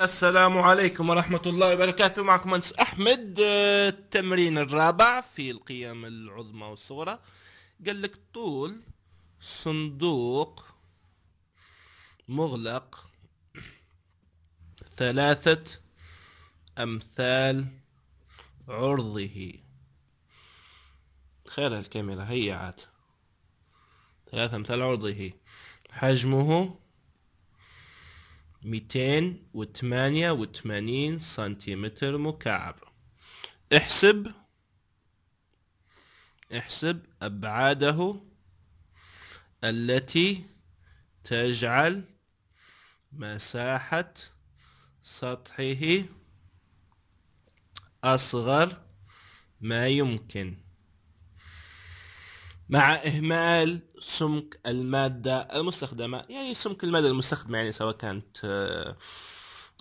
السلام عليكم ورحمة الله وبركاته معكم أنس أحمد آه، التمرين الرابع في القيم العظمى والصغرى قال لك طول صندوق مغلق ثلاثة أمثال عرضه خير الكاميرا هي عاد ثلاثة أمثال عرضه حجمه 288 سنتيمتر مكعب احسب احسب أبعاده التي تجعل مساحة سطحه أصغر ما يمكن مع إهمال سمك المادة المستخدمة يعني سمك المادة المستخدمة يعني سواء كانت آه،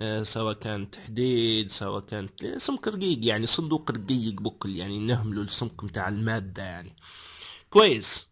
آه، سواء كانت حديد سواء كانت يعني سمك رقيق يعني صندوق رقيق بكل يعني نهمله السمك متاع المادة يعني كويس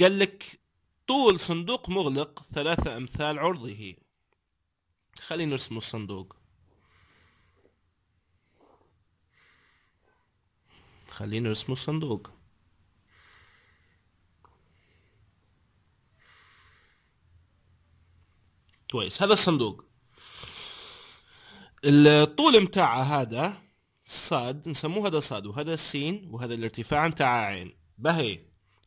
قال لك طول صندوق مغلق ثلاثة أمثال عرضه خلينا نرسم الصندوق خلينا نرسم الصندوق كويس هذا الصندوق الطول متاعه هذا صاد نسموه هذا صاد وهذا السين وهذا الارتفاع متاع عين باهي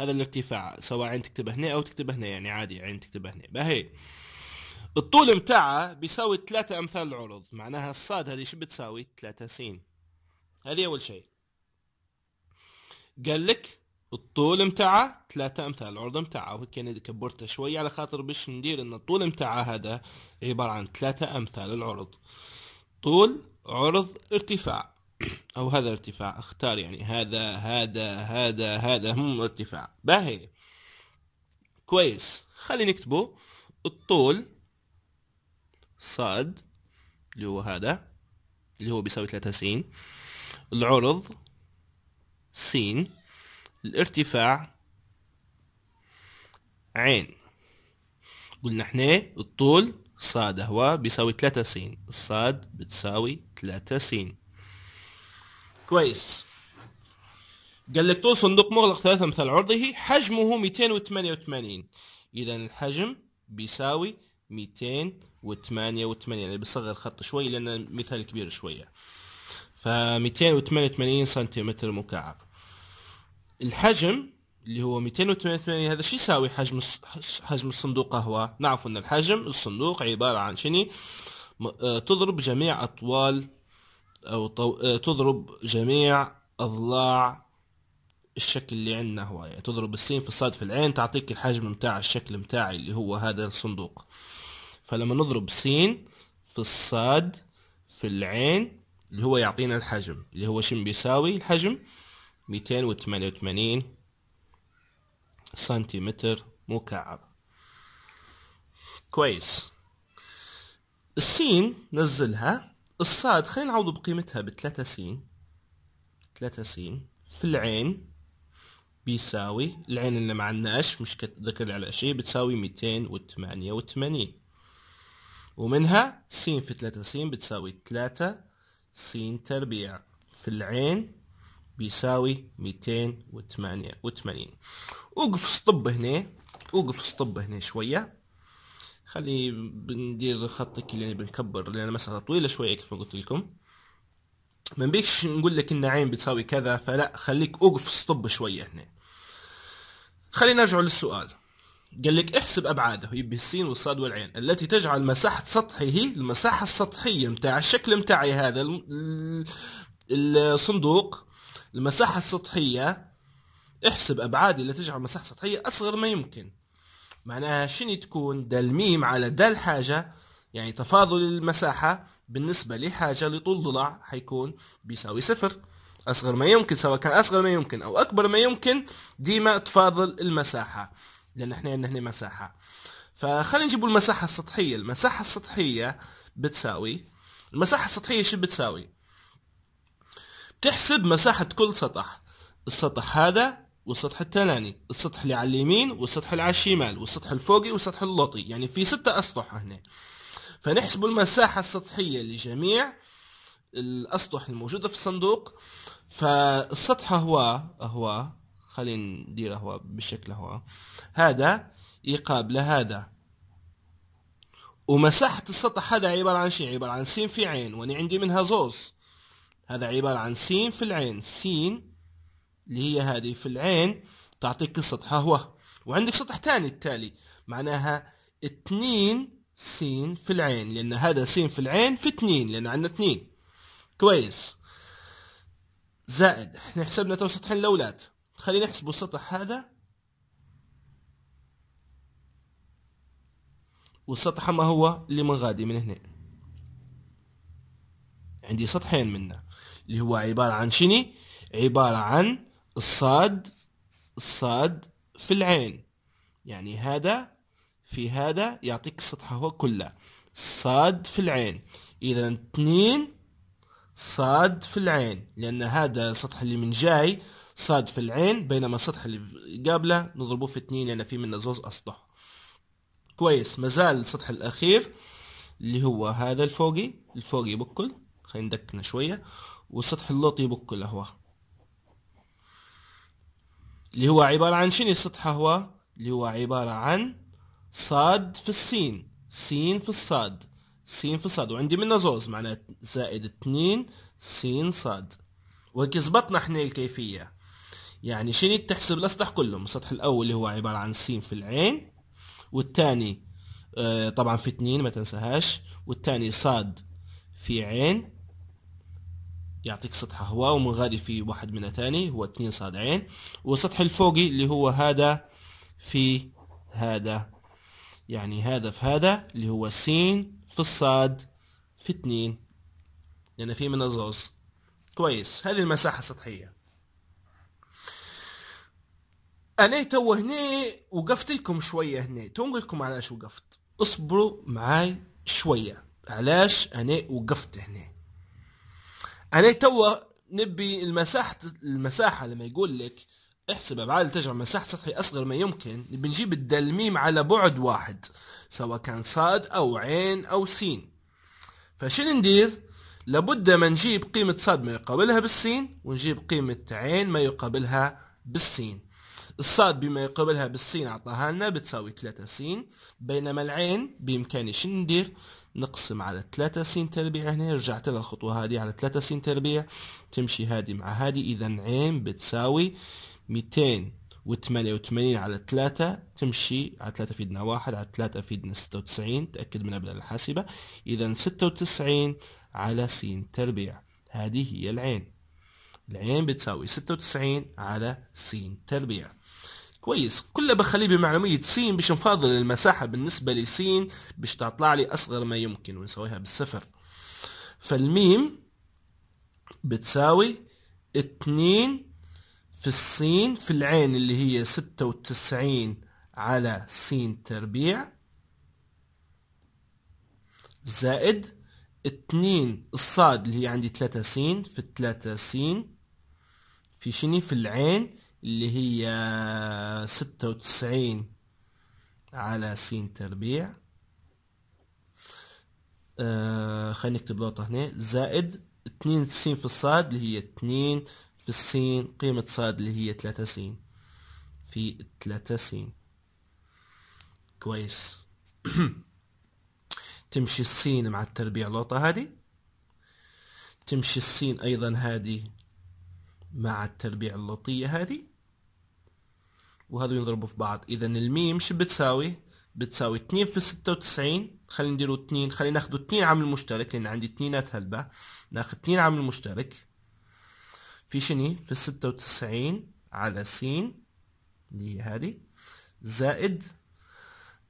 هذا الارتفاع سواء عين تكتب هنا او تكتب هنا يعني عادي عين تكتب هنا باهي الطول متاعها بيساوي 3 امثال العرض معناها الصاد هذه شو بتساوي 3 سين هذه اول شيء قال لك الطول متاعه ثلاثة امثال العرض متاعه وهيك انا كبرتها شوي على خاطر باش ندير ان الطول متاعه هذا عبارة عن ثلاثة امثال العرض طول عرض ارتفاع او هذا ارتفاع اختار يعني هذا هذا هذا هذا هم ارتفاع باهي كويس خلي نكتبه الطول صاد اللي هو هذا اللي هو بيساوي ثلاثة سين العرض سين الارتفاع عين قلنا احنا الطول صاد هو بيساوي 3 س الصاد بتساوي 3 س كويس قال لك طول صندوق مغلق 3 مثل عرضه حجمه 288 اذا الحجم بيساوي 288 يعني بصغر الخط شوي لان مثال كبير شويه ف 288 سنتيمتر مكعب الحجم اللي هو 288 هذا شو يساوي حجم حجم الصندوق هو نعرف ان الحجم الصندوق عبارة عن شني آه، تضرب جميع اطوال او آه، تضرب جميع اضلاع الشكل اللي عندنا هو يعني تضرب السين في الصاد في العين تعطيك الحجم متاع الشكل متاعي اللي هو هذا الصندوق فلما نضرب سين في الصاد في العين اللي هو يعطينا الحجم اللي هو شن بيساوي الحجم ميتين وثمانية وثمانين سنتيمتر مكعب كويس السين نزلها الصاد خلينا نعوضه بقيمتها بثلاثة سين ثلاثة سين في العين بيساوي العين اللي ما عندناش مش ذكر على شيء بتساوي ميتين وثمانية وثمانين ومنها سين في ثلاثة سين بتساوي ثلاثة سين تربيع في العين بيساوي 288 وقف سطب هنا وقف سطب هنا شويه خلي بندير خطك اللي بنكبر لان المسألة طويلة شوية كيف ما قلت لكم ما بيش نقول لك ان عين بتساوي كذا فلا خليك اوقف سطب شوية هنا خلينا نرجع للسؤال قال لك احسب ابعاده يبي السين والصاد والعين التي تجعل مساحة سطحه المساحة السطحية متاع الشكل متاعي هذا الصندوق المساحة السطحية احسب أبعادي اللي تجعل المساحة السطحية أصغر ما يمكن معناها شنو تكون دال ميم على دال حاجة يعني تفاضل المساحة بالنسبة لحاجة لطول ضلع حيكون بيساوي صفر أصغر ما يمكن سواء كان أصغر ما يمكن أو أكبر ما يمكن ديما تفاضل المساحة لأن احنا عندنا هنا مساحة فخلينا نجيبوا المساحة السطحية المساحة السطحية بتساوي المساحة السطحية شو بتساوي تحسب مساحة كل سطح السطح هذا والسطح التلاني السطح اللي على اليمين والسطح اللي على الشمال والسطح الفوقي والسطح اللوطي يعني في ستة أسطح هنا فنحسب المساحة السطحية لجميع الأسطح الموجودة في الصندوق فالسطح هو هو خلينا نديره هو بالشكل هو هذا يقابل هذا ومساحة السطح هذا عبارة عن شيء عبارة عن سين في عين وأنا عندي منها زوز هذا عبارة عن س في العين س اللي هي هذه في العين تعطيك السطح هو وعندك سطح ثاني التالي معناها اثنين س في العين لأن هذا س في العين في اثنين لأن عندنا اثنين كويس زائد احنا حسبنا تو سطحين الأولاد خلينا نحسبوا السطح هذا والسطح ما هو اللي من غادي من هنا عندي سطحين منه اللي هو عبارة عن شني عبارة عن الصاد الصاد في العين يعني هذا في هذا يعطيك السطح هو كله صاد في العين إذا اثنين صاد في العين لأن هذا السطح اللي من جاي صاد في العين بينما السطح اللي قابله نضربه في اثنين لأن في منه زوز أسطح كويس مازال السطح الأخير اللي هو هذا الفوقي الفوقي بكل خلينا ندكنا شوية وسطح اللوط يبك الهواء اللي هو عبارة عن شنو سطح هواء اللي هو عبارة عن صاد في السين سين في الصاد سين في الصاد وعندي منه زوز معناته زائد اتنين سين صاد وهيك زبطنا احنا الكيفية يعني شنو تحسب الأسطح كلهم السطح الأول اللي هو عبارة عن سين في العين والتاني آه، طبعا في اتنين ما تنساهاش والتاني صاد في عين يعطيك سطح هواء ومن غادي في واحد منها تاني هو اتنين صادعين والسطح الفوقي اللي هو هذا في هذا يعني هذا في هذا اللي هو س في الصاد في اتنين لأن يعني في من زوز كويس هذه المساحة السطحية أنا تو هنا وقفت لكم شوية هنا تو نقول لكم علاش وقفت اصبروا معاي شوية علاش أنا وقفت هنا انا توا نبي المساحة المساحة لما يقول لك احسب ابعاد التجربة مساحة سطحي اصغر ما يمكن نبي نجيب الدلميم على بعد واحد سواء كان صاد او عين او سين فشن ندير لابد ما نجيب قيمة صاد ما يقابلها بالسين ونجيب قيمة عين ما يقابلها بالسين الصاد بما يقابلها بالسين اعطاها لنا بتساوي 3 سين بينما العين بامكاني شن ندير نقسم على 3 س تربيع هنا رجعت لها الخطوة هذه على 3 س تربيع تمشي هذه مع هذه إذا عين بتساوي 288 على 3 تمشي على 3 في 1 على 3 في 96 تأكد من منها الحاسبة إذا 96 على س تربيع هذه هي العين العين بتساوي 96 على س تربيع كويس كله بخليه بمعلومية س باش نفاضل المساحة بالنسبة لس باش تطلع لي أصغر ما يمكن ونسويها بالصفر فالميم بتساوي اتنين في السين في العين اللي هي ستة وتسعين على س تربيع زائد اتنين الصاد اللي هي عندي تلاتة س في التلاتة س في شني في العين اللي هي ستة وتسعين على س تربيع آه خلينا نكتب لوطة هنا زائد اتنين س في الصاد اللي هي اتنين في السين قيمة صاد اللي هي ثلاثة س في ثلاثة س كويس تمشي السين مع التربيع لوطة هذه تمشي السين أيضا هذه مع التربيع اللوطية هذه وهذو ينضربوا في بعض اذا الميم شو بتساوي بتساوي 2 في 96 خلينا نديروا 2 خلينا ناخذوا 2 عامل مشترك لان عندي اثنينات هلبة ناخذ 2 عامل مشترك في شني في 96 على س اللي هي هذه زائد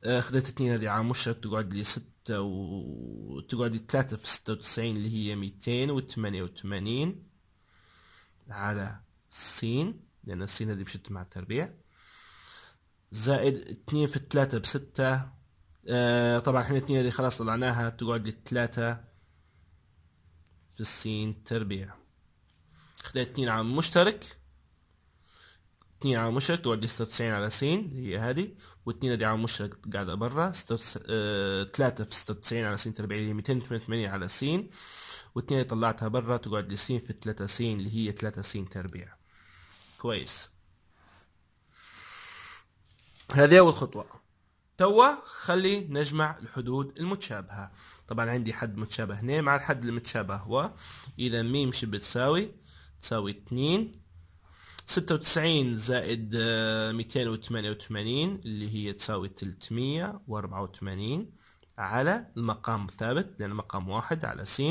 اخذت آه، اثنين هذه عامل مشترك تقعد لي 6 و تقعد لي ثلاثة في 96 اللي هي 288 على س لأن س هذه مشت مع التربيع زائد 2 في 3 ب 6 طبعا احنا 2 اللي خلاص طلعناها تقعد لي 3 في السين تربيع خذيت 2 عام مشترك 2 عام مشترك تقعد لي 96 على سين اللي هي هذه و2 دي عام مشترك قاعدة برا 3 آه، في 96 على سين تربيع اللي هي 288 على س والاتنين اللي طلعتها برا تقعد لي سين في 3 سين اللي هي 3 سين تربيع كويس هذه أول خطوة توا خلي نجمع الحدود المتشابهة طبعا عندي حد متشابه هنا مع الحد المتشابه هو إذا ميم شبه بتساوي تساوي اتنين ستة وتسعين زائد آه، ميتين وثمانية وثمانين اللي هي تساوي تلتمية واربعة وثمانين على المقام الثابت لأن المقام واحد على س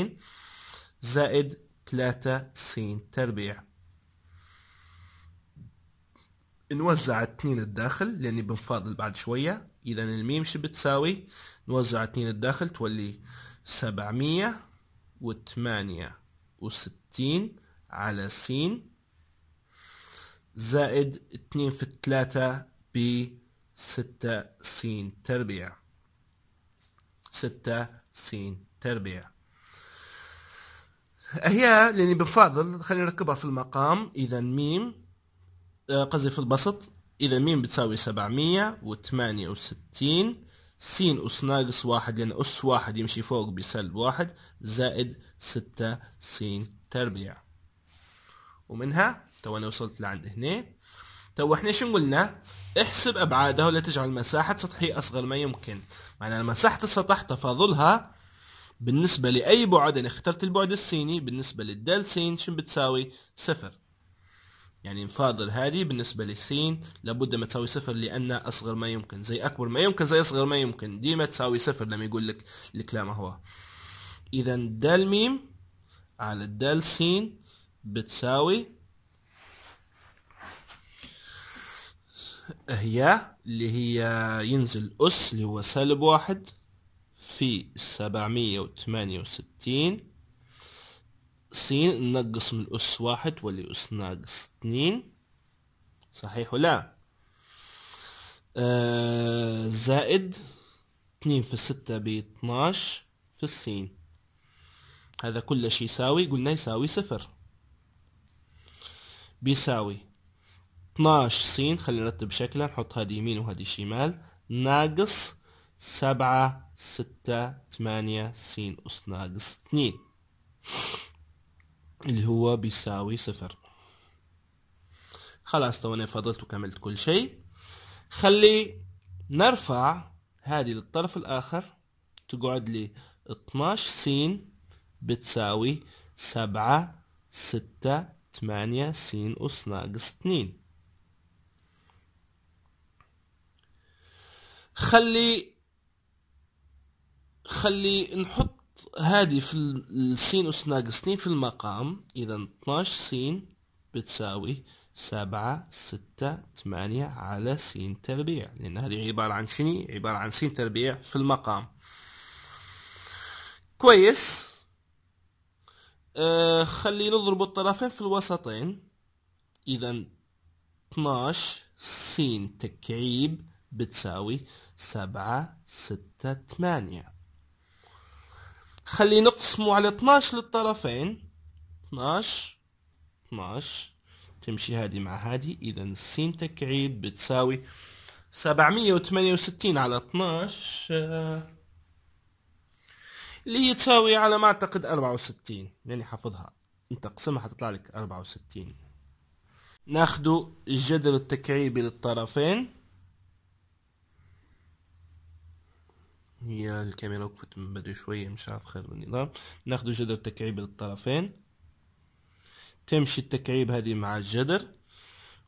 زائد ثلاثة س تربيع نوزع اتنين الداخل لاني بنفاضل بعد شوية اذا الميم شو بتساوي نوزع اتنين الداخل تولي سبعمية وثمانية وستين على سين زائد اتنين في التلاتة بستة سين تربيع ستة سين تربيع هي لاني بنفاضل خلينا نركبها في المقام اذا ميم قصدي في البسط إذا م بتساوي 768 س أس ناقص واحد لأن أس واحد يمشي فوق بسلب واحد زائد 6 س تربيع ومنها تو أنا وصلت لعند هنا تو احنا شو قلنا؟ احسب أبعاده لتجعل مساحة سطحي أصغر ما يمكن معناها مساحة السطح تفاضلها بالنسبة لأي بعد أنا اخترت البعد السيني بالنسبة للدال سين شو بتساوي؟ صفر يعني نفاضل هذه بالنسبة للسين لابد ما تساوي صفر لأن أصغر ما يمكن زي أكبر ما يمكن زي أصغر ما يمكن ديما تساوي صفر لما يقول لك الكلام هو إذا دال ميم على دال سين بتساوي هي اللي هي ينزل أس اللي هو سالب واحد في سبعمية وثمانية وستين س ننقص من أس واحد ولي أس ناقص اثنين صحيح ولا آه زائد اثنين في ب باتناش في السين هذا كل شيء يساوي قلنا يساوي صفر بيساوي اثناش سين خلينا نرتب شكلها نحط هذه يمين وهذه شمال ناقص سبعة ستة ثمانية سين أس ناقص اثنين اللي هو بيساوي صفر خلاص توني فضلت وكملت كل شيء خلي نرفع هذه للطرف الآخر تقعد لي 12 س بتساوي 7 6 8 س أس ناقص 2 خلي خلي نحط هذه في السينوس ناقص 2 في المقام إذا 12 سين بتساوي سبعة ستة ثمانية على سين تربيع لأن هذه عبارة عن شني عبارة عن سين تربيع في المقام كويس آه خلي نضرب الطرفين في الوسطين إذا 12 سين تكعيب بتساوي سبعة ستة ثمانية خلي نقسمه على 12 للطرفين 12 12 تمشي هذه مع هذه اذا السين تكعيب بتساوي 768 على 12 آه، اللي هي تساوي على ما اعتقد 64 يعني حافظها انت قسمها حتطلع لك 64 ناخدو الجدول التكعيبي للطرفين هي الكاميرا وقفت من بدري شوية مش عارف خير النظام نعم، ناخدو جدر تكعيب للطرفين تمشي التكعيب هذه مع الجدر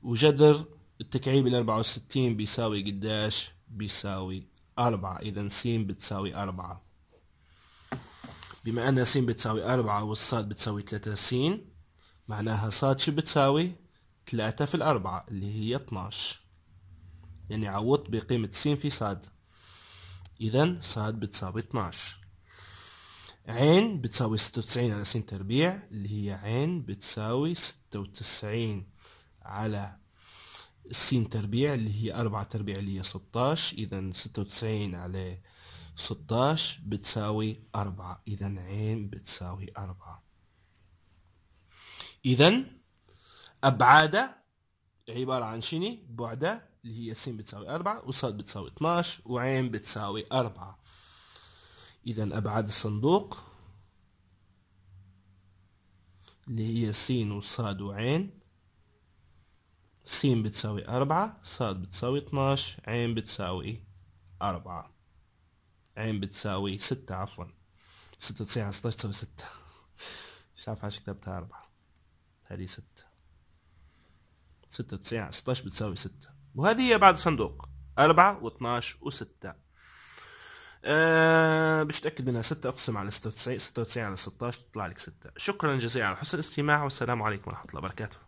وجدر التكعيب الأربعة وستين بيساوي قداش بيساوي أربعة إذا س بتساوي أربعة بما أن س بتساوي أربعة والصاد بتساوي 3 س معناها صاد شو بتساوي 3 في الأربعة اللي هي 12 يعني عوضت بقيمة س في صاد إذا صاد بتساوي 12 عين بتساوي ستة وتسعين على س تربيع اللي هي عين بتساوي ستة وتسعين على س تربيع اللي هي أربعة تربيع اللي هي ستاش إذا ستة وتسعين على ستاش بتساوي أربعة إذا عين بتساوي أربعة إذا أبعاده عبارة عن شنو؟ بعده اللي هي س بتساوي أربعة وصاد بتساوي 12 وعين بتساوي أربعة إذا أبعاد الصندوق اللي هي س وصاد وعين س بتساوي أربعة صاد بتساوي 12 عين بتساوي أربعة عين بتساوي ستة عفوا ستة وتسعين على تساوي ستة مش عارف عشان كتبتها أربعة هذه ستة ستة وتسعين على بتساوي ستة وهذه هي بعد صندوق أربعة واثناش وستة أه باش تأكد منها ستة أقسم على ستة وتسعين ستة وتسعين على ستاش تطلع لك ستة شكرا جزيلا على حسن الاستماع والسلام عليكم ورحمة الله وبركاته